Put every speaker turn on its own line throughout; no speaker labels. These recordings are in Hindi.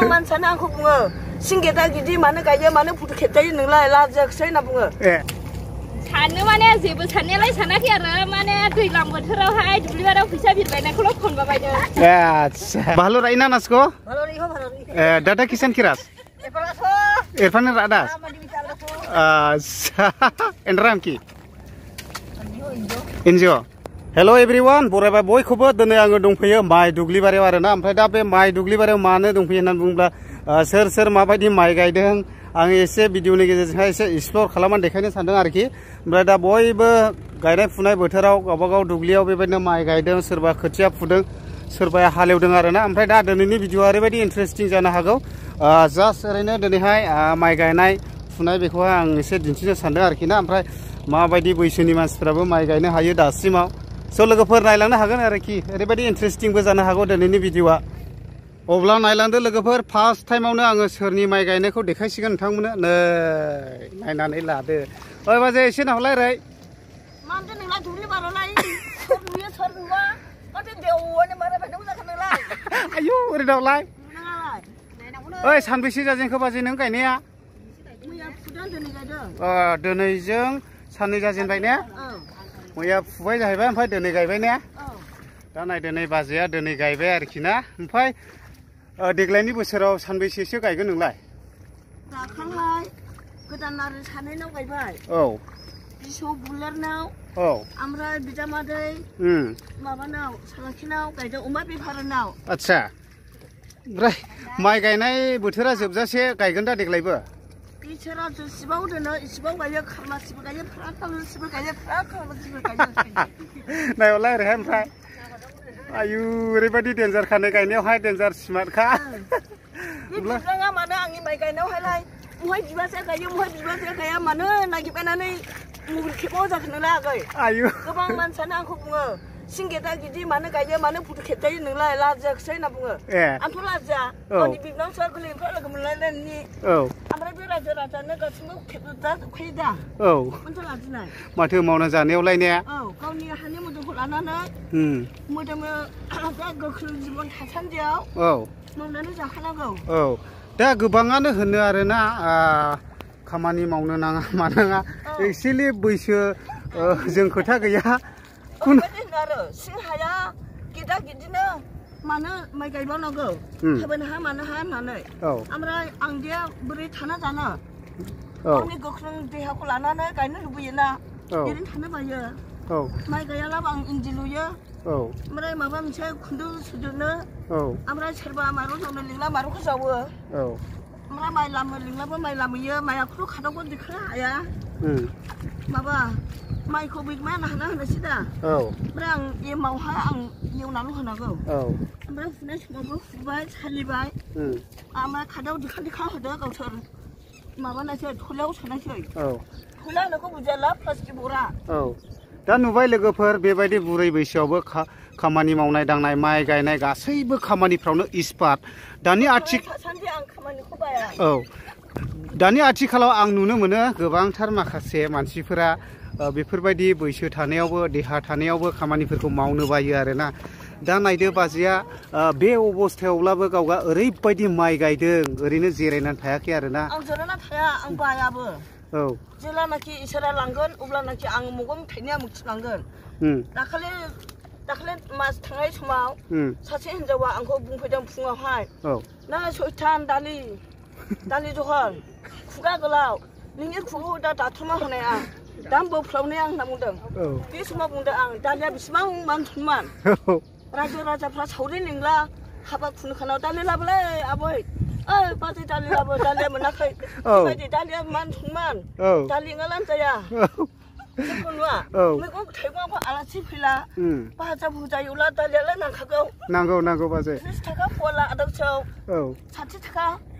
나만 사는 않고 붕어 신계다기지 많은 가야 많은 부족했다니 능라 라자 사이나 붕어 예 사는 만에 집을 사는 날 사나 기어라 만에 그 일랑 버터로 하이 둘리바로 부샤 빌바이나 클럽 콘 바바이자
예 발로 라이나 나스고
발로 리호 발로
리호 예 다다 키센 키라스 에파라소 에파는 라다스 아사 엔드람키 엔지오 엔지오 हेल' एभ्रिवान बरायबाय बयखौबो दिनै आङो दंफैयो माइ दुब्लि बारियाव आरोना ओमफ्राय दा बे माइ दुब्लि बारियाव मानो दंफैयो होननानै बुङोब्ला सोर सोर माबायदि माइ गायदों आङो एसे भिडिअनि गेजेरजोंहाय एसे एक्सप्लर खालामनानै देखायनो सानदों आरोखि ओमफ्राय दा बयबो गायनाय फुनाय बोथोराव गावबागाव दुब्लियाव बेबायदिनो माइ गायदों सोरबा खोथिया फुदों सोरबाया हालेवदों आरोना ओमफ्राय दा दिनैनि भिडिअआ ओरैबायदि इन्ट्रेस्टिं जानो हागौ जास्ट ओरैनो दिनैहाय माइ गायनाय फुनाय बेखौहाय आं एसे दिन्थिनो सानदों आरोखि ना ओमफ्राय माबायदि बैसोनि मानसिफ्राबो माइ गायनो हायो दासिमाव सो लोगोफोर नायलांनो हागोन आरो कि ओरैबायदि इन्ट्रेस्टिंबो जानो हागौ दिनैनि भिडिअ'आ अब्ला नायलांदो लोगोफोर फार्स्ट टाइमआवनो आङो सोरनि माइ गायनायखौ देखायसिगोन नोंथांमोननो नै नायनानै लादो ओइ बाजै एसे नाहरलाय
ओरै
आयु ओरै दावलाय ओइ सानबेसे जाजेनखौ बाजै नों गायनाया दिनैजों साननै जाजेनबाय ने मैया फुबाय जाहैबाय ओमफ्राय दिनै गायबाय ने दा नै दिनै बाजैया दिनै गायबाय आरोखि ना ओमफ्राय देग्लायनि बोसोराव सानबैसेसो गायगोन नोंलाय
दाखांलाय गोदान आरो सानैनाव गायबाय औ बिसौ बुलेरनाव औ ओमफ्राय बिजामादै माबानाव सालाखिनाव गायदों अमा बेफारनाव
आदसा ओमफ्राय माइ गायनाय बोथोरा जोबजासे गायगोन दा देग्लायबो
이처럼 저 씹어오르는 씹어가야 가마 씹어가야 프라타로 씹어가야 프라타로 씹어가야
나요 라이르 햄프라이 आयु ओरैबायदि डेन्जार खानो गायनायावहाय डेन्जार स्मार्टखा बिफाङा
मानो आंनि माइ गायनायावहायलाय महाय बिबारसो गायो महाय बिबारसो गाया मानो नागिरबायनानै खेबाव जाखोनो आगै आयु गोबां मानसियानो आंखौ बुङो 신게다 기지 마는 가야 마는 부르겠다 있는 라 라자 세나 봉어 예 안토 라자 어디 비나 사 글린 팔라 그물 라니 어 아무래 라자 라자 내가 친구 캐다 캐다 어 안토 라지나
마트 마우나 자네올라이 네어
가니 한이 모두 홀라나나 음 모두 아까 그 지문 다 산대요 어 먹는 자 하나고
어 दा गोबाङानो होनो आरोना खामानि मावनो नाङा मानाङा एक्सुलि बैसो जों खोथा गैया kuna
sihaya kita gidina mana mai gai bana go haben ha mana ha nanai amra ang dia beri thana jana आंनि गोख्रों देहाखौ लानानै गायनो लुबैयोना ओरैनो थानो बायो माइ गायालाबो आं इन्दि लुयो
ओमफ्राय
माबा मोनसे खुन्दुं सुदेरनो ओमफ्राय सोरबा माइरं जावनो लिंला माइरंखौ जावो ओमफ्राय माइ लामो लिंलाबो माइ लामोयो माइखौ खादावबो दिखांनो हाया माबा माइखौ बिगमायानो हाना होनोसै दा औ ओमफ्राय आं एमावहा आं एवनानै होनांगौ औ ओमफ्राय फुनाय समावबो फुबाय सालिबाय ओमफ्राय खादायाव दिखां दिखां होदो गावसोर माबानायसै थलायाव सोनायसै औ थला होनायखौ बुजाला प्लास्टिक बरा
औ दा नुबाय लोगोफोर बेबायदि बुरै बैसोआवबो खामानि मावनाय दांनाय माइ गायनाय गासैबो खामानिफ्रावनो इस्पात दानि आथिखाल औ दानि आथि खाला आं नुनो मोनो गोबांथार माखासे मानसिफोरा बेफोरबायदि बैसो थानायावबो देहा थानायावबो खामानिफोरखौ मावनो बाययो आरो ना दा नायदो बाजिया बे अवस्थाआव लाबो गावगा ओरै बायदि माय गाइदेंग ओरिनो जेरैना थायाखै आरो ना
आं जानाना थाया आं बायाबो औ जेलानाखि इसारा लांगोन उब्लानाखि आं मुगम थायना मथि लांगोन हम दाखलाय दाखलाय मास थाङै समाव हम सासे हनजावा आंखौ बुंफैदों फुङाहाय औ ना सयतान दलि 다리 조헐 구가 글라우 능이 구호 다 다툼을 하네야 담보 아. 플라우네 양 나무등 뒤에 숨어 본데 앙 다리야 비스망 만툼만 라조 라자프라 사우리 능라 하바 푸는 카나 다리 라블레 아보이 아 빠지 다리 라보 다리 문나카이 빠지 다리야 만툼만 다리가 란자야 그건와 매고 대광고 알아치 필라 바자 부자 요라 달려라 나가고
나가고 나가고 바제 스타가
보라 아덕초 사치 타가 어.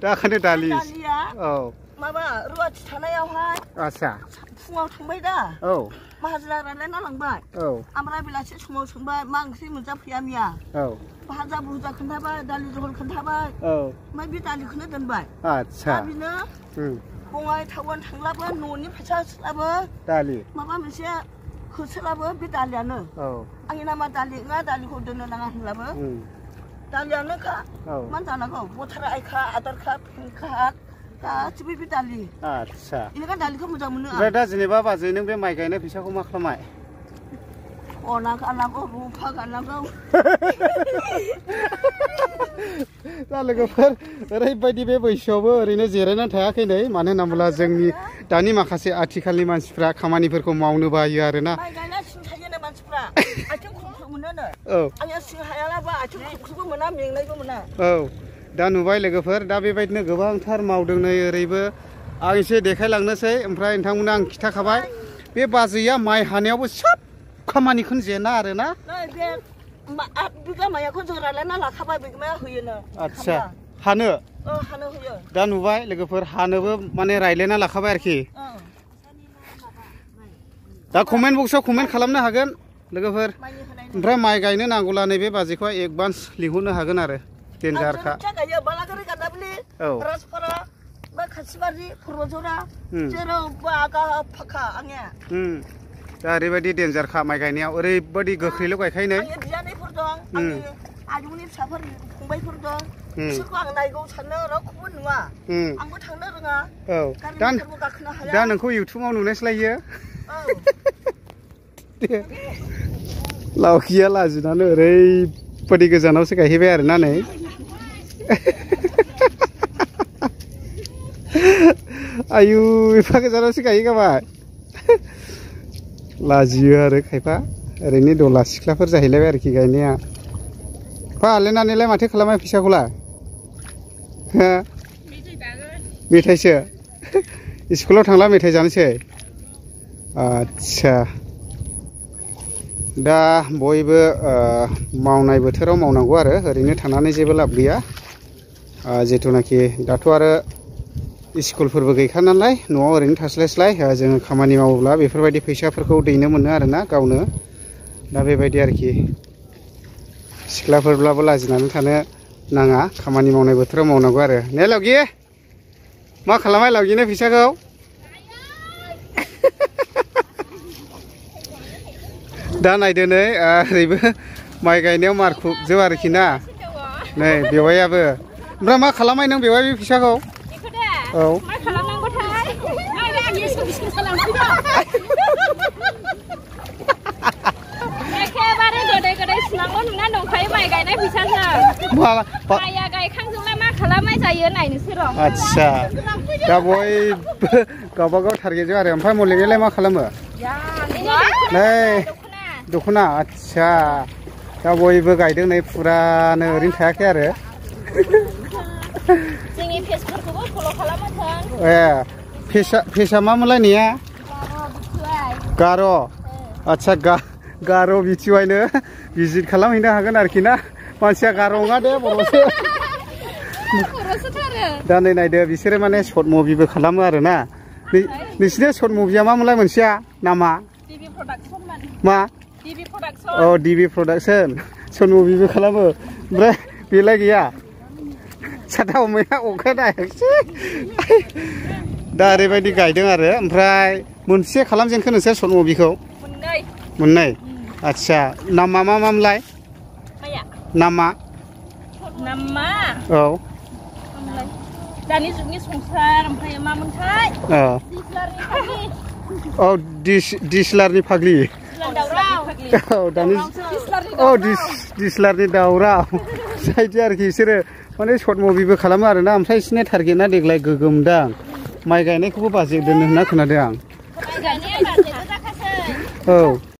打给你大理。大理啊？哦。
妈妈，如果查来要花。啊，查。花多少美金？哦。花多少美金？那很贵。哦。阿妈，我来吃全部准备，芒果西米扎皮米娅。哦。花扎布拉扎肯达巴，大理九龙肯达巴。哦。没比大理更难办。
啊，查。阿比呢？嗯。
公阿，台湾长拉伯，侬呢？比查拉伯。大理。妈妈，没说，可查拉伯比大理难。哦。阿爷拿买大理吗？大理九龙难拉伯。嗯。दालियानोखा मा जानांगौ बथारायखा मा खालामबाय अना गाननांगौ रुफा गाननांगौ
दा लोगोफोर ओरैबायदि बे बैसोआवबो ओरैनो माखासे आथिखालनि मानसिफ्रा खामानिफोरखौ मावनो बायो आरोना माइ
आथिंखौबो मोना
दा नुबाय लोगोफोर दा बेबायदिनो गोबांथार मावदों नै ओरैबो आं एसे देखायलांनोसै ओमफ्राय नोंथांमोननो आं खिथाखाबाय बे बाजैया माइ हानायावबो सब खामानिखौनो जेना आरो ना आठ हानो दा नुबाय लोगोफोर हानोबो माने रायलायना लाखाबाय आरोखि दा कमेन्ट बक्सआव कमेन्ट खालामनो हागोन लोगोफोर ओमफ्राय माइ गायनो नांगौला नैबे बाजैखौ एडभान्स लिंहरनो हागोन आरो डेन्जारखा
औ दा
ओरैबायदि डेन्जारखा माइ गायनायाव ओरैबायदि गोख्रैल' गायखायो नै दा नोंखौ इउटुबाव नुनायसो लायो दे लावखिया ओर ओरैबादि गोजानावसो गायहैबाय गई नै आयु एफा से गायहैगाबाय लाजियो आरो खायफा ओरैनो दला सिख्लाफोर जाहैलायबाय आरोखि गायनाया फालेनानैलाय माथो खालामा फैसाखौलाय मेथाइसो स्कुलाव थांला मेथाइ जानोसै दा बयबो मावनाय बोथोराव मावनांगौ आरो ओरैनो थानानै जेबो लाब गैया जिथुनाखि दाथ' आरो स्कुलफोरबो गैखा नालाय न'आव ओरैनो थास्लायस्लाय जोङो खामानि मावोब्ला बेफोरबायदि फैसाफोरखौ दैनो मोनो आरोना गावनो दा बेबायदि आरोखि सिख्लाफोरब्लाबो लाजिनानै थानो नाङा खामानि मावनाय बोथोराव मावनांगौ आरो ने लावगि मा खालामबाय लावगिनो फैसाखौ दा नायदो नै ओरैबो माइ गायनायाव मारखुबजोब आरोखि ना नै बेवायाबो ओमफ्राय मा खालामबाय नों बेवाय बे फैसाखौ औ
आदसा दा बयबो
गावबा गाव टार्गेट आरो ओमफ्राय मलिकआलाय मा खालामो नै दख'ना आदसा दा बयबो गायदों नै फुरानो ओरैनो थायाखै आरो
जोंनि पेजफोरखौबो फल' खालामथों ए
पेजआ पेजआ मामोनलाय नेया गार' आदसा गा गार' बिथिवायनो भिजिट खालामहैनो हागोन आरोखि ना मानसिया गार' नङा दे बर'सो दा नै नायदो बिसोरो माने शर्ट मुभिबो खालामो आरो ना नोंसिना शर्ट मुभिया मामोनलाय मोनसेया नामा मा DB Production औ DB Production सनु बिबो खालामो ओमफ्राय बेलाय गैया साथा अमाया अखानायसै दा ओरैबायदि गायदों आरो ओमफ्राय मोनसे खालामजेनखो नोंसोर सनु बिखौ मोननै मोननै आदसा नामा मा मामलाय नामा
नामा औ दानि जुगनि संसार ओमफ्राय मामोनथाय औ
औ दिसलारनि फाग्लि औ दानि औ दिस्लारनि दावराव जायदि आरोखि बिसोरो माने शर्ट मुभिबो खालामो आरोना ओमफ्राय बिसोरनि टार्गेटना देग्लाय गोगोमदां माइ गायनायखौबो बाजेट दोनो होनना खोनादों आं औ